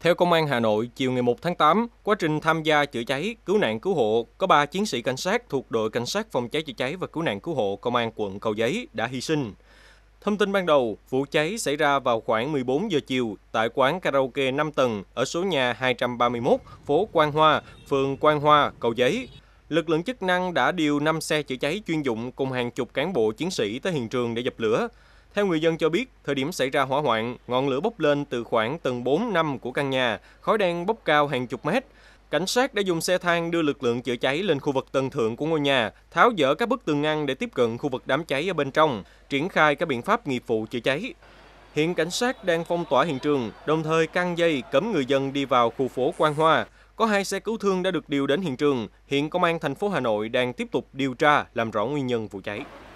Theo Công an Hà Nội, chiều ngày 1 tháng 8, quá trình tham gia chữa cháy, cứu nạn cứu hộ, có 3 chiến sĩ cảnh sát thuộc đội cảnh sát phòng cháy chữa cháy và cứu nạn cứu hộ Công an quận Cầu Giấy đã hy sinh. Thông tin ban đầu, vụ cháy xảy ra vào khoảng 14 giờ chiều tại quán karaoke 5 tầng ở số nhà 231, phố Quang Hoa, phường Quang Hoa, Cầu Giấy. Lực lượng chức năng đã điều 5 xe chữa cháy chuyên dụng cùng hàng chục cán bộ chiến sĩ tới hiện trường để dập lửa. Theo người dân cho biết, thời điểm xảy ra hỏa hoạn, ngọn lửa bốc lên từ khoảng tầng 4 năm của căn nhà, khói đen bốc cao hàng chục mét. Cảnh sát đã dùng xe thang đưa lực lượng chữa cháy lên khu vực tầng thượng của ngôi nhà, tháo dỡ các bức tường ngăn để tiếp cận khu vực đám cháy ở bên trong, triển khai các biện pháp nghiệp vụ chữa cháy. Hiện cảnh sát đang phong tỏa hiện trường, đồng thời căng dây cấm người dân đi vào khu phố Quang Hoa. Có hai xe cứu thương đã được điều đến hiện trường. Hiện công an thành phố Hà Nội đang tiếp tục điều tra làm rõ nguyên nhân vụ cháy.